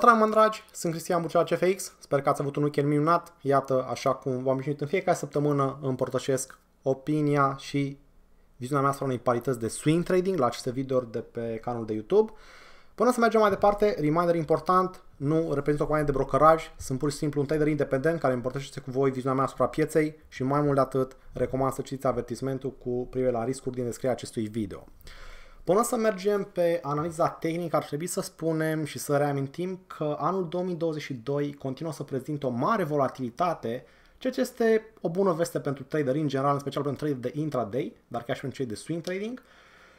Salut, mă dragi, sunt Cristian Burcea CFX, sper că ați avut un weekend minunat. Iată, așa cum v-am obișnuit în fiecare săptămână, împărtășesc opinia și viziunea mea asupra unei parități de swing trading la aceste videouri de pe canalul de YouTube. Până să mergem mai departe, reminder important, nu reprezintă o companie de brokeraj, sunt pur și simplu un trader independent care împărtășește cu voi viziunea mea asupra pieței și mai mult de atât, recomand să citiți avertismentul cu privire la riscuri din descrierea acestui video. Până să mergem pe analiza tehnică, ar trebui să spunem și să reamintim că anul 2022 continuă să prezintă o mare volatilitate, ceea ce este o bună veste pentru traderi în general, în special pentru traderi de intraday, dar chiar și pentru cei de swing trading.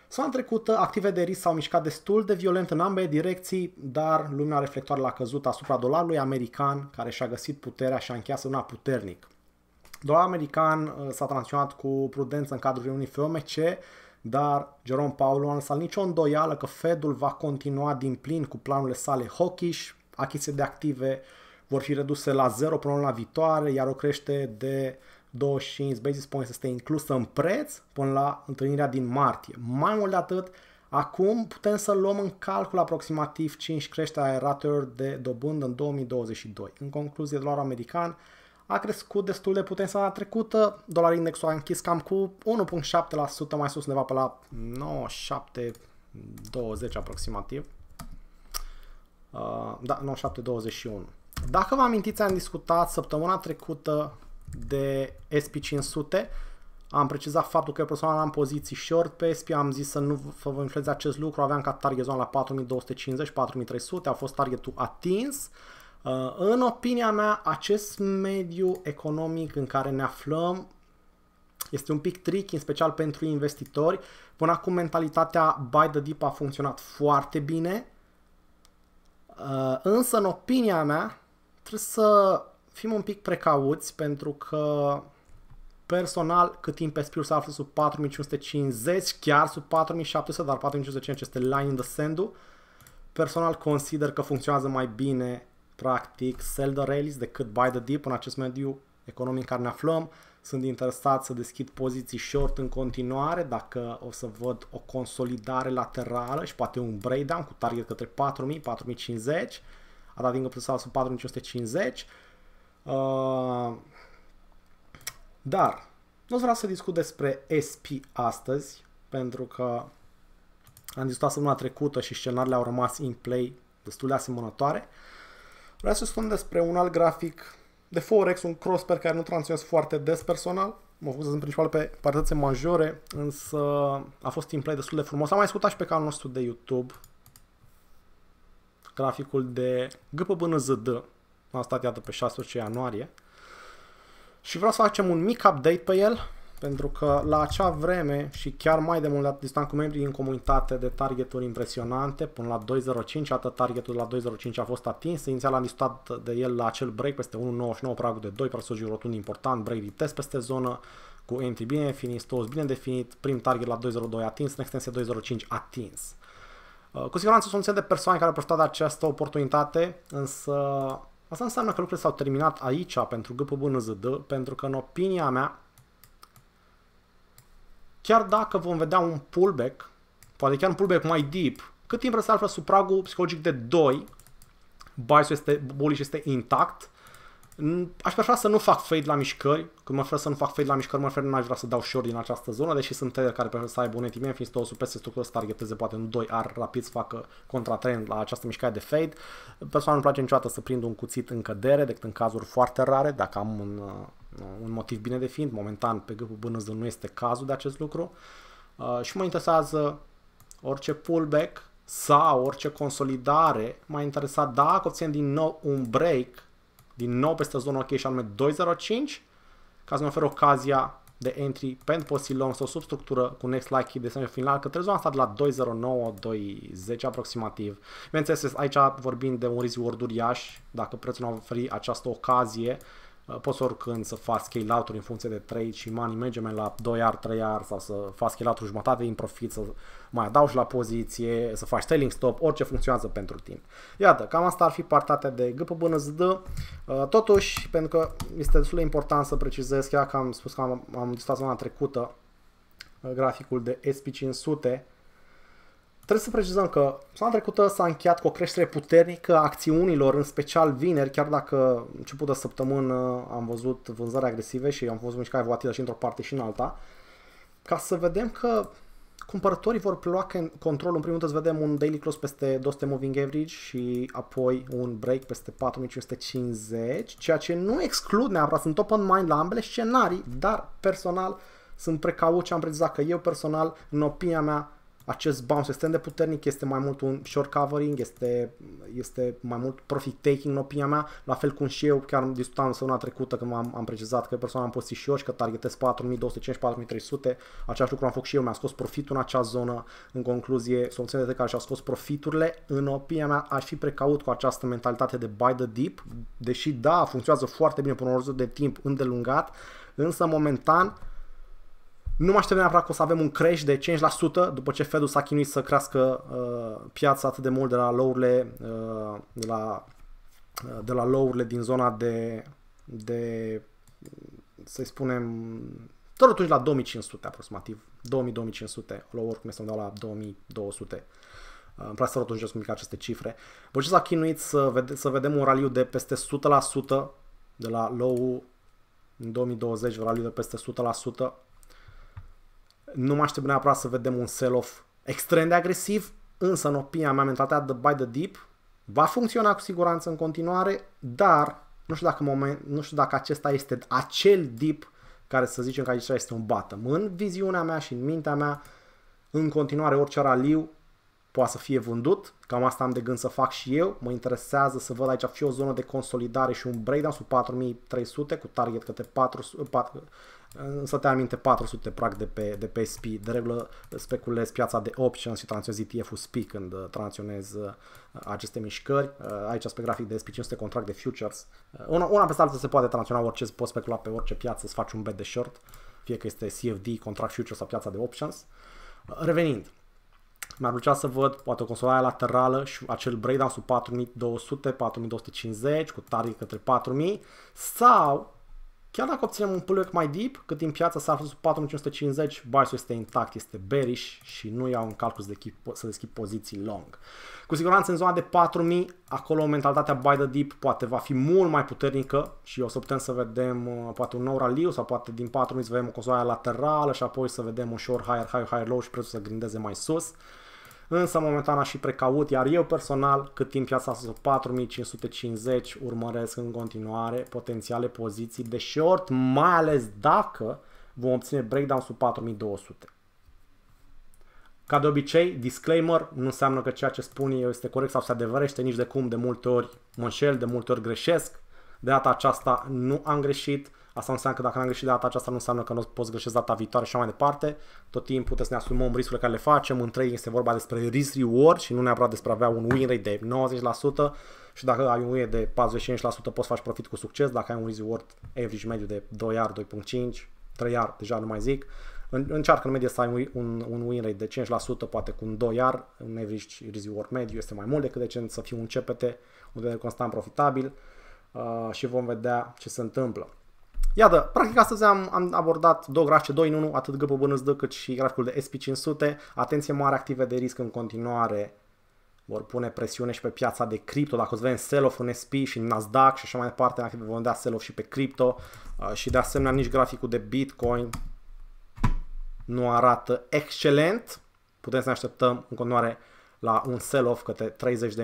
Săptămâna trecută, active de risc s-au mișcat destul de violent în ambele direcții, dar lumina reflectoare l-a căzut asupra dolarului american, care și-a găsit puterea și a încheiat una puternic. Dolarul american uh, s-a transiționat cu prudență în cadrul reuniunii FOMC, dar Jerome Powell nu a lăsat nicio îndoială că Fedul va continua din plin cu planurile sale hawkish, achiziții de active vor fi reduse la 0 până la viitoare, iar o crește de 25 basis points este inclusă în preț până la întâlnirea din martie. Mai mult de atât, acum putem să luăm în calcul aproximativ 5 creșteri a ratelor de dobândă în 2022. În concluzie, dolarul american a crescut destul de puternic săptămâna trecută. Dolar indexul a închis cam cu 1.7% mai sus, undeva pe la 97.20 aproximativ. Uh, da, 97.21. Dacă vă amintiți, am discutat săptămâna trecută de SP500. Am precizat faptul că eu personal am poziții short pe SP, am zis să nu vă influențeze acest lucru, aveam ca target zona la 4250-4300, a fost targetul atins. Uh, Uh, în opinia mea, acest mediu economic în care ne aflăm este un pic tricky, în special pentru investitori. Până acum mentalitatea buy the dip a funcționat foarte bine, uh, însă în opinia mea trebuie să fim un pic precauți pentru că personal cât timp pe spiu se află sub 4550, chiar sub 4700, dar 4550 este line in the sand -ul. Personal consider că funcționează mai bine practic sell the rallies decât buy the dip în acest mediu economic în care ne aflăm. Sunt interesat să deschid poziții short în continuare dacă o să văd o consolidare laterală și poate un breakdown cu target către 4000, 4050, dat din sau sub 4550. Uh, dar nu vreau să discut despre SP astăzi pentru că am discutat săptămâna trecută și scenariile au rămas in play destul de asemănătoare. Uh, Vreau să spun despre un alt grafic de Forex, un cross pe care nu transmis foarte des personal. Mă focusez în principal pe partețe majore, însă a fost timp play destul de frumos. Am mai discutat și pe canalul nostru de YouTube graficul de GPBNZD. Am stat iată pe 16 ianuarie. Și vreau să facem un mic update pe el, pentru că la acea vreme și chiar mai de mult distanță cu membrii din comunitate de targeturi impresionante, până la 2.05, atât targetul la 2.05 a fost atins, inițial am discutat de el la acel break peste 1.99, pragul de 2, presogiu rotund important, break de test peste zonă, cu entry bine definit, stos bine definit, prim target la 2.02 atins, în extensie 2.05 atins. Uh, cu siguranță sunt de persoane care au profitat de această oportunitate, însă asta înseamnă că lucrurile s-au terminat aici pentru GPB NZD, pentru că în opinia mea chiar dacă vom vedea un pullback, poate chiar un pullback mai deep, cât timp se află sub pragul psihologic de 2, bias este, bullish este intact, aș prefera să nu fac fade la mișcări, când mă refer să nu fac fade la mișcări, mă refer n-aș vrea să dau short din această zonă, deși sunt trader care prefer să aibă un etiment, fiind totul peste structură, să targeteze poate un 2 ar rapid să facă contratrend la această mișcare de fade. Persoana nu place niciodată să prind un cuțit în cădere, decât în cazuri foarte rare, dacă am un uh, Uh, un motiv bine de fiind, momentan pe gâpul Bânăză nu este cazul de acest lucru uh, și mă interesează orice pullback sau orice consolidare. M-a interesat dacă obțin din nou un break, din nou peste zona ok și anume 205, ca să ne ofer ocazia de entry pentru posibil o sau substructură cu next like de semnul final către zona asta de la 209 210 aproximativ. Bineînțeles, aici vorbim de un risk uriaș, dacă prețul nu oferi această ocazie, Uh, poți oricând să faci scale out în funcție de trade și money management la 2R, 3R sau să faci scale out jumătate din profit, să mai adaugi la poziție, să faci selling stop, orice funcționează pentru tine. Iată, cam asta ar fi partea de GP până ZD. Uh, totuși, pentru că este destul de important să precizez, chiar că am spus că am, am discutat zona trecută, uh, graficul de SP500, Trebuie să precizăm că săptămâna trecută s-a încheiat cu o creștere puternică a acțiunilor, în special vineri, chiar dacă început de săptămână am văzut vânzări agresive și am văzut mișcare volatilă și într-o parte și în alta, ca să vedem că cumpărătorii vor prelua controlul. În primul rând să vedem un daily close peste 200 moving average și apoi un break peste 4550, ceea ce nu exclud neapărat, sunt open mind la ambele scenarii, dar personal sunt precaut am precizat că eu personal, în opinia mea, acest bounce extrem de puternic este mai mult un short covering, este, este mai mult profit taking în opinia mea, la fel cum și eu chiar discutam săptămâna trecută când am, am precizat că persoana am pus și eu și că targetez 4250-4300, același lucru am făcut și eu, mi-a scos profitul în acea zonă, în concluzie, soluțiile de care și a scos profiturile, în opinia mea aș fi precaut cu această mentalitate de buy the dip, deși da, funcționează foarte bine până o de timp îndelungat, însă momentan nu mă aștept neapărat că o să avem un crash de 5% după ce Fed-ul s-a chinuit să crească uh, piața atât de mult de la low uh, de la, uh, de la low din zona de, de să-i spunem, tot atunci la 2500 aproximativ, 2000-2500, low oricum este undeva la 2200. Uh, îmi place să rotund jos cu aceste cifre. Vă ce s-a chinuit să, vede- să vedem un raliu de peste 100% de la low în 2020, un raliu de peste 100%, nu mă aștept neapărat să vedem un sell-off extrem de agresiv, însă în opinia mea mentalitatea de buy the dip va funcționa cu siguranță în continuare, dar nu știu dacă, moment, nu știu dacă acesta este acel dip care să zicem că aici este un bottom. În viziunea mea și în mintea mea, în continuare orice raliu poate să fie vândut, cam asta am de gând să fac și eu, mă interesează să văd aici fie o zonă de consolidare și un breakdown sub 4300 cu target către 4, 4, te aminte 400 prag de pe, de pe SP. De regulă speculez piața de options și transiționez ETF-ul SP când uh, transiționez uh, aceste mișcări. Uh, aici pe grafic de SP500 contract de futures. Una, una peste alta se poate transiționa orice, poți specula pe orice piață, să faci un bet de short, fie că este CFD, contract futures sau piața de options. Revenind, mi-ar plăcea să văd poate o consolare laterală și acel breakdown sub 4200, 4250 cu target către 4000 sau Chiar dacă obținem un pullback mai deep, cât din piața s-a aflat sub 4550, buy este intact, este bearish și nu iau în calcul să deschid, să deschid poziții long. Cu siguranță în zona de 4000, acolo mentalitatea buy the deep poate va fi mult mai puternică și o să putem să vedem uh, poate un nou raliu sau poate din 4000 să vedem o consolare laterală și apoi să vedem un short higher, higher, higher low și prețul să grindeze mai sus însă momentan aș fi precaut, iar eu personal, cât timp piața sunt 4550, urmăresc în continuare potențiale poziții de short, mai ales dacă vom obține breakdown sub 4200. Ca de obicei, disclaimer nu înseamnă că ceea ce spun eu este corect sau se adevărește nici de cum, de multe ori mă înșel, de multe ori greșesc. De data aceasta nu am greșit, Asta nu înseamnă că dacă n-am greșit data aceasta, nu înseamnă că nu poți greși data viitoare și mai departe. Tot timpul puteți să ne asumăm riscurile care le facem. În trei este vorba despre risk-reward și nu neapărat despre a avea un win rate de 90% și dacă ai un win rate de 45% poți să faci profit cu succes. Dacă ai un risk-reward average mediu de 2 ar, 2.5, 3 ar, deja nu mai zic, încearcă în medie să ai un, un, win rate de 5%, poate cu un 2 ar, un average risk-reward mediu este mai mult decât decent să fii un CPT, un trader constant profitabil uh, și vom vedea ce se întâmplă. Iată, practic astăzi am, am abordat două grafice 2 în 1, atât GP cât și graficul de SP500. Atenție mare, active de risc în continuare vor pune presiune și pe piața de cripto, dacă o să vedem sell-off în SP și în Nasdaq și așa mai departe, active vom da sell-off și pe cripto uh, și de asemenea nici graficul de Bitcoin nu arată excelent. Putem să ne așteptăm în continuare la un sell-off către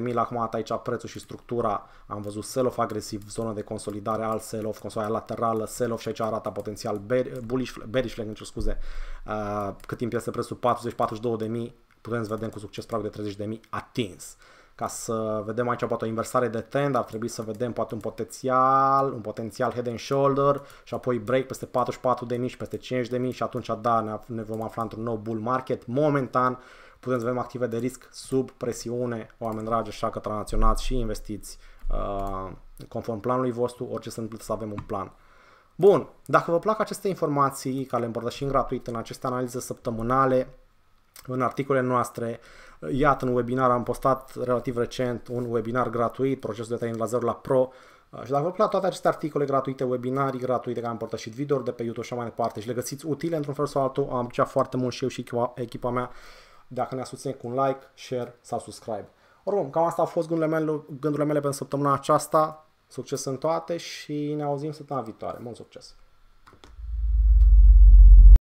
30.000, acum a aici prețul și structura, am văzut sell-off agresiv, zonă de consolidare, alt sell-off, consolidare laterală, sell-off și aici arată potențial bullish, bearish flag, cer scuze, uh, cât timp este prețul 40-42.000, putem să vedem cu succes pragul de 30.000 atins. Ca să vedem aici poate o inversare de trend, ar trebui să vedem poate un potențial, un potențial head and shoulder și apoi break peste 44.000 și peste 5.000 și atunci da, ne vom afla într-un nou bull market. Momentan putem să avem active de risc sub presiune, oameni dragi, așa că tranaționați și investiți uh, conform planului vostru, orice se întâmplă să avem un plan. Bun, dacă vă plac aceste informații, care le împărtășim gratuit în aceste analize săptămânale, în articolele noastre, iată în webinar, am postat relativ recent un webinar gratuit, procesul de training la zero la pro, uh, și dacă vă plac toate aceste articole gratuite, webinarii gratuite, care am împărtășit video de pe YouTube și mai departe și le găsiți utile într-un fel sau altul, am apreciat foarte mult și eu și echipa mea dacă ne susține cu un like, share sau subscribe. Oricum, cam asta au fost gândurile mele, gândurile mele pentru săptămâna aceasta. Succes în toate și ne auzim săptămâna viitoare. Mult succes!